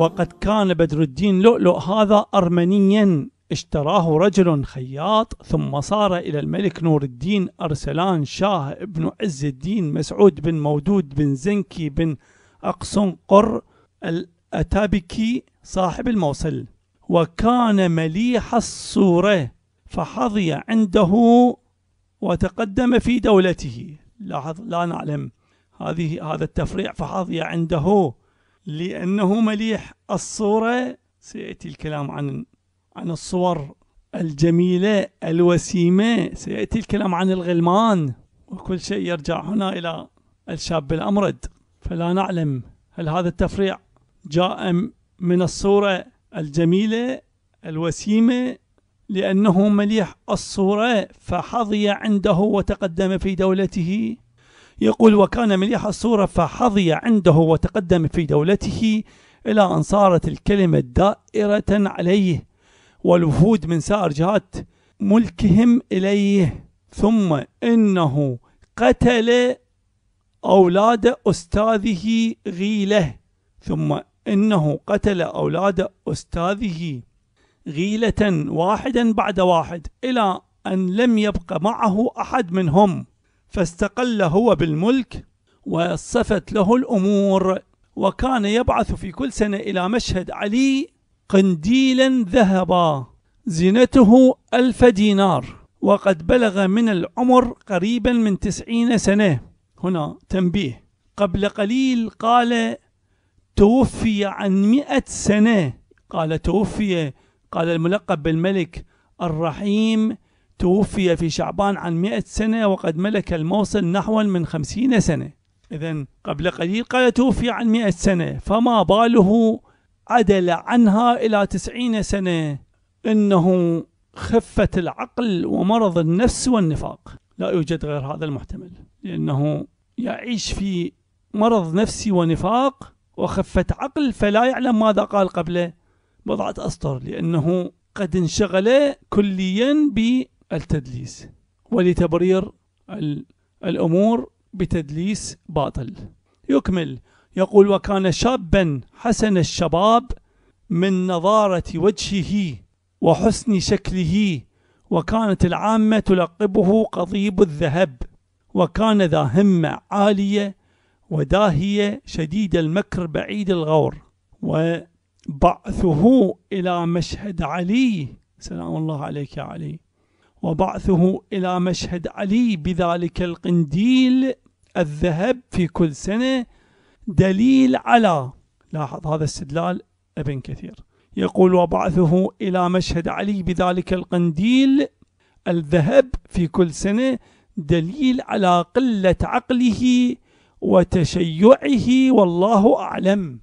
وقد كان بدر الدين لؤلؤ هذا أرمنيا اشتراه رجل خياط ثم صار إلى الملك نور الدين أرسلان شاه ابن عز الدين مسعود بن مودود بن زنكي بن أقصنقر الأتابكي صاحب الموصل وكان مليح الصورة فحظي عنده وتقدم في دولته لاحظ لا نعلم هذه هذا التفريع فحظي عنده لأنه مليح الصورة سيأتي الكلام عن عن الصور الجميلة الوسيمة سيأتي الكلام عن الغلمان وكل شيء يرجع هنا إلى الشاب الأمرد فلا نعلم هل هذا التفريع جاء من الصورة الجميلة الوسيمة لأنه مليح الصورة فحظي عنده وتقدم في دولته يقول وكان مليح الصورة فحظي عنده وتقدم في دولته إلى أن صارت الكلمة دائرة عليه والوفود من سائر جهات ملكهم إليه ثم إنه قتل أولاد أستاذه غيلة ثم إنه قتل أولاد أستاذه غيلة واحدا بعد واحد إلى أن لم يبق معه أحد منهم فاستقل هو بالملك وصفت له الأمور وكان يبعث في كل سنة إلى مشهد علي قنديلا ذهبا زينته ألف دينار وقد بلغ من العمر قريبا من تسعين سنة هنا تنبيه قبل قليل قال توفي عن مئة سنة قال توفي قال الملقب بالملك الرحيم توفي في شعبان عن مئة سنة وقد ملك الموصل نحو من خمسين سنة إذا قبل قليل قال توفي عن مئة سنة فما باله عدل عنها إلى تسعين سنة إنه خفة العقل ومرض النفس والنفاق لا يوجد غير هذا المحتمل لأنه يعيش في مرض نفسي ونفاق وخفة عقل فلا يعلم ماذا قال قبله بضعة أسطر لأنه قد انشغل كليا بالتدليس ولتبرير الأمور بتدليس باطل يكمل يقول وكان شابا حسن الشباب من نضارة وجهه وحسن شكله وكانت العامة تلقبه قضيب الذهب وكان ذا همة عالية وداهية شديد المكر بعيد الغور وبعثه إلى مشهد علي سلام الله عليك يا علي وبعثه إلى مشهد علي بذلك القنديل الذهب في كل سنة دليل على لاحظ هذا استدلال ابن كثير يقول وبعثه إلى مشهد علي بذلك القنديل الذهب في كل سنة دليل على قلة عقله وتشيعه والله أعلم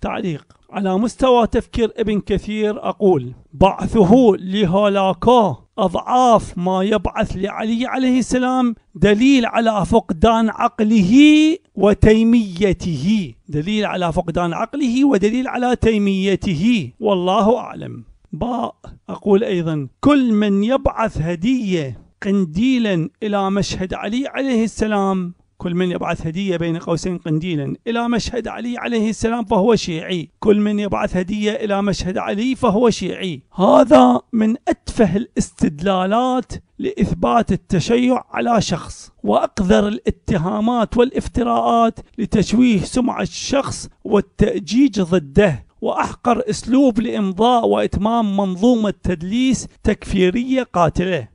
تعليق على مستوى تفكير ابن كثير أقول بعثه لهولاكو أضعاف ما يبعث لعلي عليه السلام دليل على فقدان عقله وتيميته دليل على فقدان عقله ودليل على تيميته والله أعلم باء أقول أيضا كل من يبعث هدية قنديلا إلى مشهد علي عليه السلام كل من يبعث هدية بين قوسين قنديلا إلى مشهد علي عليه السلام فهو شيعي كل من يبعث هدية إلى مشهد علي فهو شيعي هذا من أتفه الاستدلالات لإثبات التشيع على شخص وأقذر الاتهامات والافتراءات لتشويه سمعة الشخص والتأجيج ضده وأحقر أسلوب لإمضاء وإتمام منظومة تدليس تكفيرية قاتلة